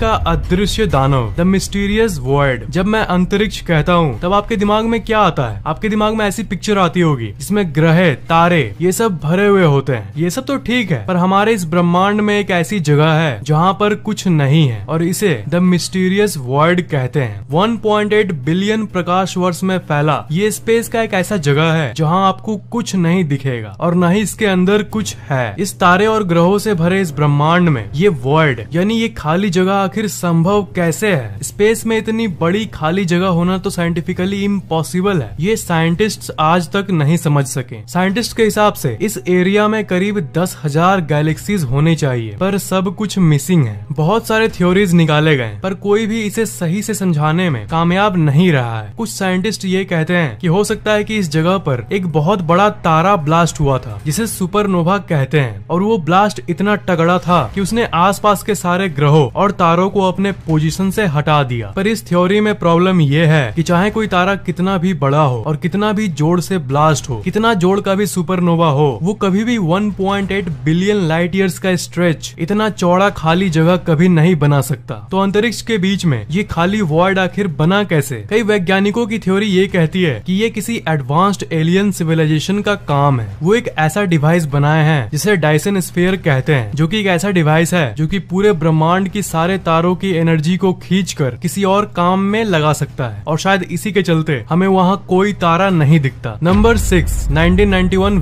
का अदृश्य दानव द मिस्टीरियस वर्ल्ड जब मैं अंतरिक्ष कहता हूँ तब आपके दिमाग में क्या आता है आपके दिमाग में ऐसी पिक्चर आती होगी जिसमें ग्रह तारे ये सब भरे हुए होते हैं ये सब तो ठीक है पर हमारे इस ब्रह्मांड में एक ऐसी जगह है जहाँ पर कुछ नहीं है और इसे द मिस्टीरियस वर्ल्ड कहते हैं वन बिलियन प्रकाश वर्ष में फैला ये स्पेस का एक ऐसा जगह है जहाँ आपको कुछ नहीं दिखेगा और न ही इसके अंदर कुछ है इस तारे और ग्रहों से भरे इस ब्रह्मांड में ये वर्ल्ड यानी ये खाली जगह आखिर संभव कैसे है स्पेस में इतनी बड़ी खाली जगह होना तो साइंटिफिकली इम्पॉसिबल है ये साइंटिस्ट आज तक नहीं समझ सके साइंटिस्ट के हिसाब से इस एरिया में करीब दस हजार गैलेक्सीज होने चाहिए पर सब कुछ मिसिंग है बहुत सारे थ्योरीज निकाले गए पर कोई भी इसे सही से समझाने में कामयाब नहीं रहा है कुछ साइंटिस्ट ये कहते हैं कि हो सकता है कि इस जगह पर एक बहुत बड़ा तारा ब्लास्ट हुआ था जिसे सुपरनोवा कहते हैं और वो ब्लास्ट इतना तगड़ा था कि उसने आसपास के सारे ग्रहों और तारों तारों को अपने पोजीशन से हटा दिया पर इस थ्योरी में प्रॉब्लम यह है कि चाहे कोई तारा कितना भी बड़ा हो और कितना भी जोड़ से ब्लास्ट हो कितना जोड़ का भी सुपरनोवा हो वो कभी भी 1.8 बिलियन लाइट ईयर्स का स्ट्रेच इतना चौड़ा खाली जगह कभी नहीं बना सकता तो अंतरिक्ष के बीच में ये खाली वर्ल्ड आखिर बना कैसे कई वैज्ञानिकों की थ्योरी ये कहती है की ये किसी एडवांस्ड एलियन सिविलाइजेशन का काम है वो एक ऐसा डिवाइस बनाए हैं जिसे डायसन स्पेयर कहते हैं जो की एक ऐसा डिवाइस है जो की पूरे ब्रह्मांड की सारे तारों की एनर्जी को कर किसी और काम में लगा सकता है और शायद इसी के चलते हमें वहाँ कोई तारा नहीं दिखता नंबर सिक्स नाइनटीन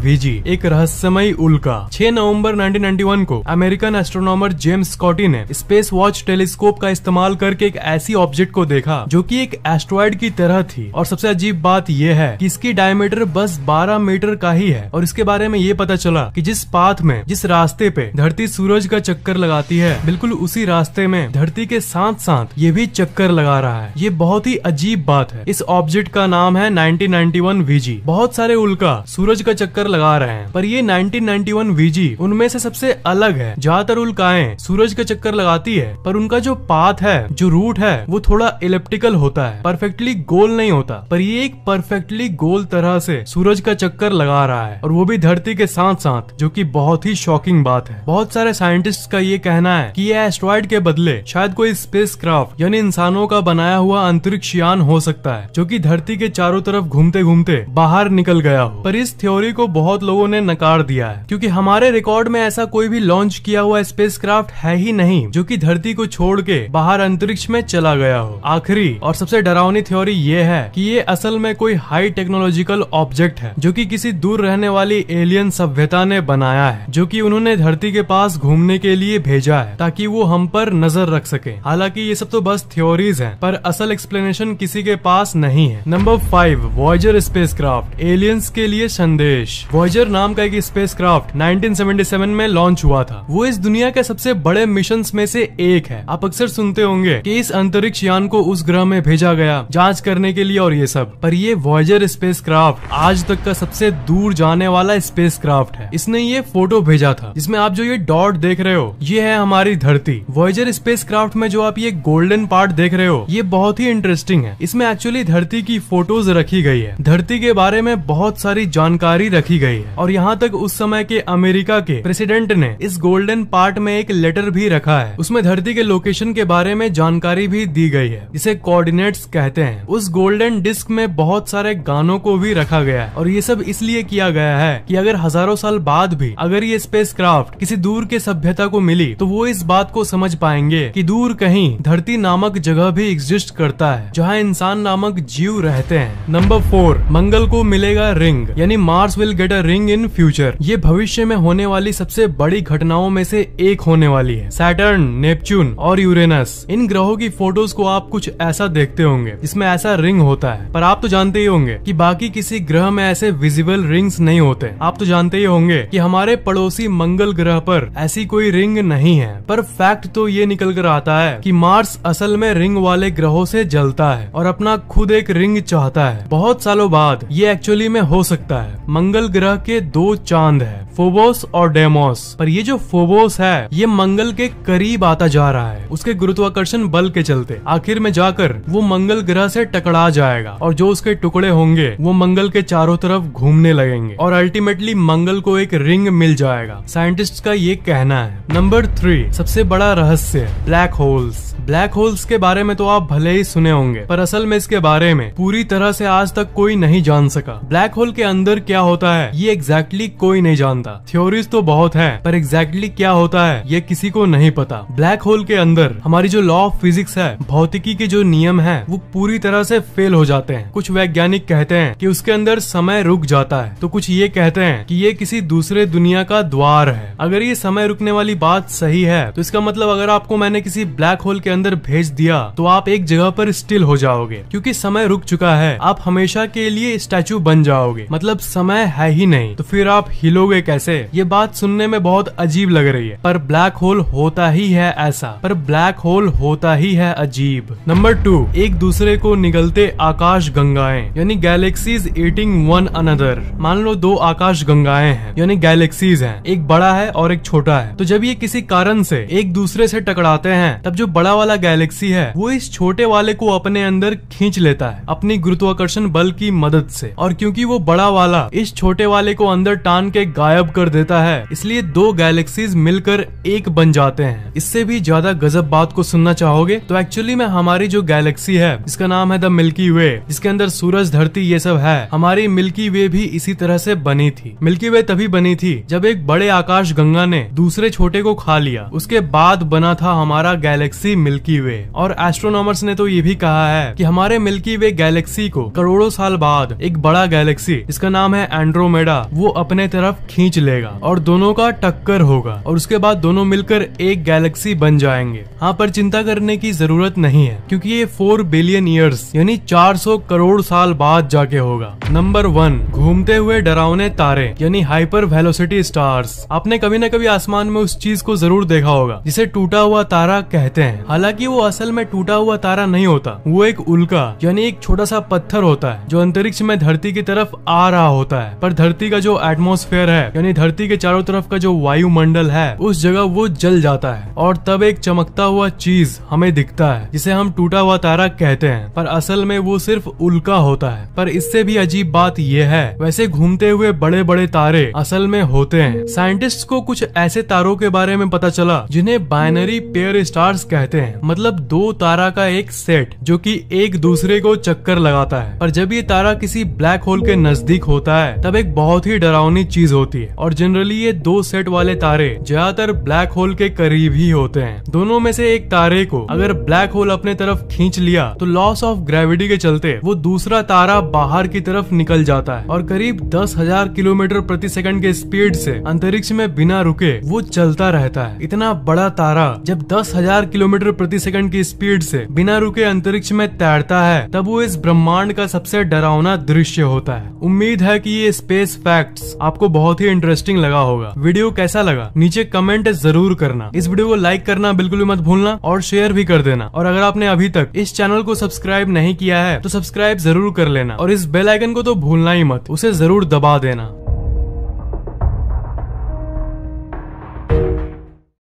वीजी एक रहस्यमयी उल्का 6 नवंबर 1991 को अमेरिकन एस्ट्रोनॉमर जेम्स स्कॉटी ने स्पेस वॉच टेलीस्कोप का इस्तेमाल करके एक ऐसी ऑब्जेक्ट को देखा जो कि एक एस्ट्रॉयड की तरह थी और सबसे अजीब बात यह है कि इसकी डायमीटर बस 12 मीटर का ही है और इसके बारे में ये पता चला कि जिस पाथ में जिस रास्ते पे धरती सूरज का चक्कर लगाती है बिल्कुल उसी रास्ते में धरती के साथ साथ ये भी चक्कर लगा रहा है ये बहुत ही अजीब बात है इस ऑब्जेक्ट का नाम है 1991 वीजी बहुत सारे उल्का सूरज का चक्कर लगा रहे हैं पर ये 1991 वीजी उनमें से सबसे अलग है ज्यादातर उल्काएं सूरज का चक्कर लगाती है पर उनका जो पाथ है जो रूट है वो थोड़ा इलेप्टिकल होता है परफेक्टली गोल नहीं होता पर ये एक परफेक्टली गोल तरह से सूरज का चक्कर लगा रहा है और वो भी धरती के साथ साथ जो की बहुत ही शॉकिंग बात है बहुत सारे साइंटिस्ट का ये कहना है की ये एस्ट्रॉइड के बदले शायद कोई स्पेस क्राफ्ट यानी इंसानों का बनाया हुआ अंतरिक्ष यान हो सकता है जो की धरती के चारों तरफ घूमते घूमते बाहर निकल गया हो पर इस थ्योरी को बहुत लोगों ने नकार दिया है क्यूँकी हमारे रिकॉर्ड में ऐसा कोई भी लॉन्च किया हुआ स्पेस है ही नहीं जो की धरती को छोड़ के बाहर अंतरिक्ष में चला गया हो आखिरी और सबसे डरावनी थ्योरी ये है कि ये असल में कोई हाई टेक्नोलॉजिकल ऑब्जेक्ट है जो कि किसी दूर रहने वाली एलियन सभ्यता ने बनाया है जो कि उन्होंने धरती के पास घूमने के लिए भेजा है ताकि वो हम पर नजर नजर रख सके हालांकि ये सब तो बस थ्योरीज हैं पर असल एक्सप्लेनेशन किसी के पास नहीं है number five Voyager craft aliens के लिए संदेश वॉयजर नाम का एक स्पेसक्राफ्ट 1977 में लॉन्च हुआ था वो इस दुनिया के सबसे बड़े मिशन में से एक है आप अक्सर सुनते होंगे की इस अंतरिक्ष यान को उस ग्रह में भेजा गया जाँच करने के लिए और ये सब पर ये वॉयजर स्पेस क्राफ्ट आज तक का सबसे दूर जाने वाला स्पेस क्राफ्ट है इसने ये फोटो भेजा था जिसमें आप जो ये डॉट देख रहे हो ये है हमारी धरती वॉयजर स्पेस क्राफ्ट में जो आप ये गोल्डन पार्ट देख रहे हो ये बहुत ही इंटरेस्टिंग है इसमें एक्चुअली धरती की फोटोज रखी गई है धरती के बारे में बहुत सारी जानकारी रखी गई है और यहाँ तक उस समय के अमेरिका के प्रेसिडेंट ने इस गोल्डन पार्ट में एक लेटर भी रखा है उसमें धरती के लोकेशन के बारे में जानकारी भी दी गई है जिसे कोऑर्डिनेट्स कहते हैं उस गोल्डन डिस्क में बहुत सारे गानों को भी रखा गया है और ये सब इसलिए किया गया है कि अगर हजारों साल बाद भी अगर ये स्पेस किसी दूर के सभ्यता को मिली तो वो इस बात को समझ पाएंगे कि दूर कहीं धरती नामक जगह भी एग्जिस्ट करता है जहाँ इंसान नामक जीव रहते हैं नंबर फोर मंगल को मिलेगा रिंग यानी Mars will get a ring in future ये भविष्य में होने वाली सबसे बड़ी घटनाओं में से एक होने वाली है सैटर्न नेपच्यून और यूरेनस इन ग्रहों की फोटोज को आप कुछ ऐसा देखते होंगे जिसमें ऐसा रिंग होता है पर आप तो जानते ही होंगे कि बाकी किसी ग्रह में ऐसे विजिबल रिंग्स नहीं होते आप तो जानते ही होंगे कि हमारे पड़ोसी मंगल ग्रह पर ऐसी कोई रिंग नहीं है पर फैक्ट तो ये निकल जिक्र आता है कि मार्स असल में रिंग वाले ग्रहों से जलता है और अपना खुद एक रिंग चाहता है बहुत सालों बाद ये एक्चुअली में हो सकता है मंगल ग्रह के दो चांद है फोबोस और डेमोस पर ये जो फोबोस है ये मंगल के करीब आता जा रहा है उसके गुरुत्वाकर्षण बल के चलते आखिर में जाकर वो मंगल ग्रह से टकरा जाएगा और जो उसके टुकड़े होंगे वो मंगल के चारों तरफ घूमने लगेंगे और अल्टीमेटली मंगल को एक रिंग मिल जाएगा साइंटिस्ट का ये कहना है नंबर थ्री सबसे बड़ा रहस्य ब्लैक होल्स ब्लैक होल्स के बारे में तो आप भले ही सुने होंगे पर असल में इसके बारे में पूरी तरह से आज तक कोई नहीं जान सका ब्लैक होल के अंदर क्या होता है ये एग्जैक्टली exactly कोई नहीं जानता थ्योरीज तो बहुत है पर एग्जैक्टली exactly क्या होता है ये किसी को नहीं पता ब्लैक होल के अंदर हमारी जो लॉ ऑफ फिजिक्स है भौतिकी के जो नियम है वो पूरी तरह से फेल हो जाते हैं कुछ वैज्ञानिक कहते हैं की उसके अंदर समय रुक जाता है तो कुछ ये कहते हैं की ये किसी दूसरे दुनिया का द्वार है अगर ये समय रुकने वाली बात सही है तो इसका मतलब अगर आपको मैंने ने किसी ब्लैक होल के अंदर भेज दिया तो आप एक जगह पर स्टिल हो जाओगे क्योंकि समय रुक चुका है आप हमेशा के लिए स्टैचू बन जाओगे मतलब समय है ही नहीं तो फिर आप हिलोगे कैसे ये बात सुनने में बहुत अजीब लग रही है पर ब्लैक होल होता ही है ऐसा पर ब्लैक होल होता ही है अजीब नंबर टू एक दूसरे को निकलते आकाश गंगाएं यानी गैलेक्सीज एटिंग वन अनदर मान लो दो आकाश गंगाएं हैं यानी गैलेक्सीज हैं एक बड़ा है और एक छोटा है तो जब ये किसी कारण से एक दूसरे से टकराते करते हैं तब जो बड़ा वाला गैलेक्सी है वो इस छोटे वाले को अपने अंदर खींच लेता है अपनी गुरुत्वाकर्षण बल की मदद से और क्योंकि वो बड़ा वाला इस छोटे वाले को अंदर टान के गायब कर देता है इसलिए दो गैलेक्सीज मिलकर एक बन जाते हैं इससे भी ज्यादा गजब बात को सुनना चाहोगे तो एक्चुअली में हमारी जो गैलेक्सी है इसका नाम है द मिल्की वे जिसके अंदर सूरज धरती ये सब है हमारी मिल्की वे भी इसी तरह से बनी थी मिल्की वे तभी बनी थी जब एक बड़े आकाश गंगा ने दूसरे छोटे को खा लिया उसके बाद बना था हमारा हमारा गैलेक्सी मिल्की वे और एस्ट्रोनॉमर्स ने तो ये भी कहा है कि हमारे मिल्की वे गैलेक्सी को करोड़ों साल बाद एक बड़ा गैलेक्सी इसका नाम है एंड्रोमेडा वो अपने तरफ खींच लेगा और दोनों का टक्कर होगा और उसके बाद दोनों मिलकर एक गैलेक्सी बन जाएंगे हाँ पर चिंता करने की जरूरत नहीं है क्यूँकी ये फोर बिलियन ईयर्स यानी चार करोड़ साल बाद जाके होगा नंबर वन घूमते हुए डरावने तारे यानी हाइपर वेलोसिटी स्टार्स आपने कभी न कभी आसमान में उस चीज को जरूर देखा होगा जिसे टूटा हुआ तारा कहते हैं हालांकि वो असल में टूटा हुआ तारा नहीं होता वो एक उल्का यानी एक छोटा सा पत्थर होता है जो अंतरिक्ष में धरती की तरफ आ रहा होता है पर धरती का जो एटमोस्फेयर है यानी धरती के चारों तरफ का जो वायुमंडल है उस जगह वो जल जाता है और तब एक चमकता हुआ चीज हमें दिखता है जिसे हम टूटा हुआ तारा कहते हैं पर असल में वो सिर्फ उल्का होता है पर इससे भी अजीब बात यह है वैसे घूमते हुए बड़े बड़े तारे असल में होते हैं साइंटिस्ट को कुछ ऐसे तारों के बारे में पता चला जिन्हें बाइनरी पेयर पेयर स्टार्स कहते हैं मतलब दो तारा का एक सेट जो कि एक दूसरे को चक्कर लगाता है और जब ये तारा किसी ब्लैक होल के नजदीक होता है तब एक बहुत ही डरावनी चीज होती है और जनरली ये दो सेट वाले तारे ज्यादातर ब्लैक होल के करीब ही होते हैं दोनों में से एक तारे को अगर ब्लैक होल अपने तरफ खींच लिया तो लॉस ऑफ ग्रेविटी के चलते वो दूसरा तारा बाहर की तरफ निकल जाता है और करीब दस हजार किलोमीटर प्रति सेकंड के स्पीड से अंतरिक्ष में बिना रुके वो चलता रहता है इतना बड़ा तारा जब दस हजार किलोमीटर प्रति सेकंड की स्पीड से बिना रुके अंतरिक्ष में तैरता है तब वो इस ब्रह्मांड का सबसे डरावना दृश्य होता है उम्मीद है कि ये स्पेस फैक्ट्स आपको बहुत ही इंटरेस्टिंग लगा होगा वीडियो कैसा लगा नीचे कमेंट जरूर करना इस वीडियो को लाइक करना बिल्कुल भी मत भूलना और शेयर भी कर देना और अगर आपने अभी तक इस चैनल को सब्सक्राइब नहीं किया है तो सब्सक्राइब जरूर कर लेना और इस बेल आइकन को तो भूलना ही मत उसे जरूर दबा देना